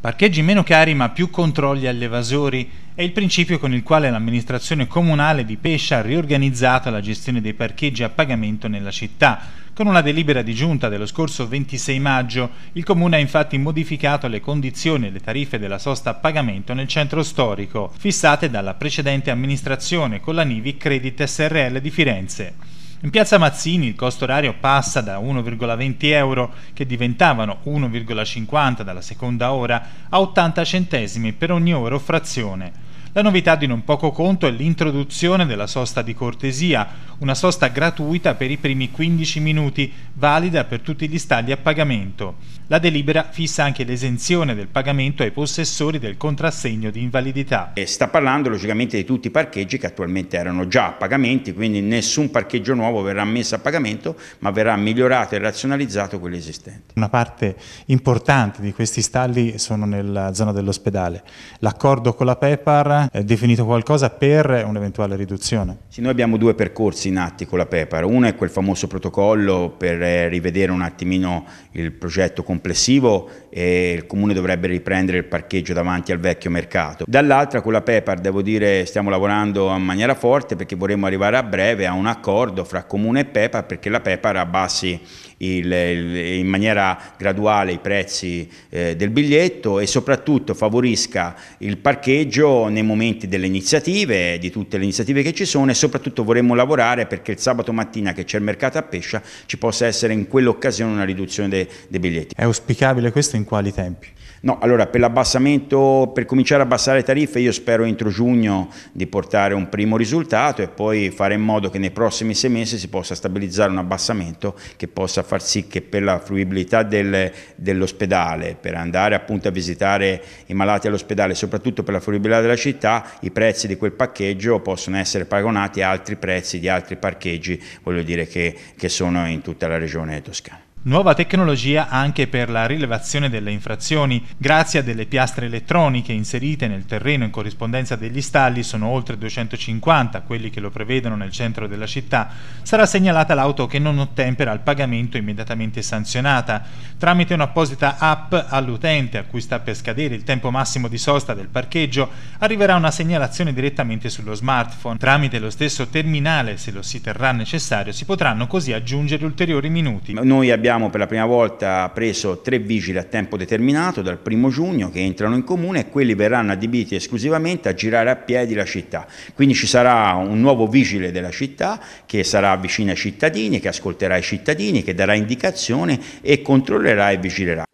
Parcheggi meno cari ma più controlli agli evasori è il principio con il quale l'amministrazione comunale di Pescia ha riorganizzato la gestione dei parcheggi a pagamento nella città. Con una delibera di giunta dello scorso 26 maggio, il comune ha infatti modificato le condizioni e le tariffe della sosta a pagamento nel centro storico, fissate dalla precedente amministrazione con la Nivi Credit SRL di Firenze. In piazza Mazzini il costo orario passa da 1,20 euro, che diventavano 1,50 dalla seconda ora, a 80 centesimi per ogni ora o frazione. La novità di non poco conto è l'introduzione della sosta di cortesia, una sosta gratuita per i primi 15 minuti, valida per tutti gli stadi a pagamento. La delibera fissa anche l'esenzione del pagamento ai possessori del contrassegno di invalidità. sta parlando logicamente di tutti i parcheggi che attualmente erano già a pagamento, quindi nessun parcheggio nuovo verrà messo a pagamento, ma verrà migliorato e razionalizzato quello esistente. Una parte importante di questi stalli sono nella zona dell'ospedale. L'accordo con la PEPAR definito qualcosa per un'eventuale riduzione? Sì, noi abbiamo due percorsi in atti con la PEPAR. Uno è quel famoso protocollo per eh, rivedere un attimino il progetto complessivo e il Comune dovrebbe riprendere il parcheggio davanti al vecchio mercato. Dall'altra con la PEPAR devo dire stiamo lavorando in maniera forte perché vorremmo arrivare a breve a un accordo fra Comune e PEPAR perché la PEPAR abbassi il, il, in maniera graduale i prezzi eh, del biglietto e soprattutto favorisca il parcheggio nei momenti delle iniziative, di tutte le iniziative che ci sono e soprattutto vorremmo lavorare perché il sabato mattina che c'è il mercato a Pescia ci possa essere in quell'occasione una riduzione dei, dei biglietti. È auspicabile questo in quali tempi? No, allora per l'abbassamento, per cominciare a abbassare le tariffe io spero entro giugno di portare un primo risultato e poi fare in modo che nei prossimi sei mesi si possa stabilizzare un abbassamento che possa far sì che per la fruibilità del, dell'ospedale, per andare appunto a visitare i malati all'ospedale, soprattutto per la fruibilità della città, i prezzi di quel parcheggio possono essere paragonati a altri prezzi di altri parcheggi, voglio dire che, che sono in tutta la regione toscana nuova tecnologia anche per la rilevazione delle infrazioni. Grazie a delle piastre elettroniche inserite nel terreno in corrispondenza degli stalli, sono oltre 250 quelli che lo prevedono nel centro della città, sarà segnalata l'auto che non ottempera al pagamento immediatamente sanzionata. Tramite un'apposita app all'utente a cui sta per scadere il tempo massimo di sosta del parcheggio, arriverà una segnalazione direttamente sullo smartphone. Tramite lo stesso terminale, se lo si terrà necessario, si potranno così aggiungere ulteriori minuti. Noi abbiamo abbiamo per la prima volta preso tre vigili a tempo determinato dal primo giugno che entrano in comune e quelli verranno adibiti esclusivamente a girare a piedi la città. Quindi ci sarà un nuovo vigile della città che sarà vicino ai cittadini, che ascolterà i cittadini, che darà indicazione e controllerà e vigilerà.